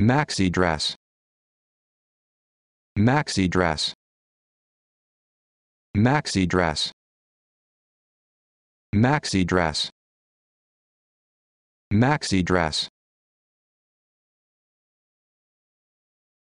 maxi dress maxi dress maxi dress maxi dress maxi dress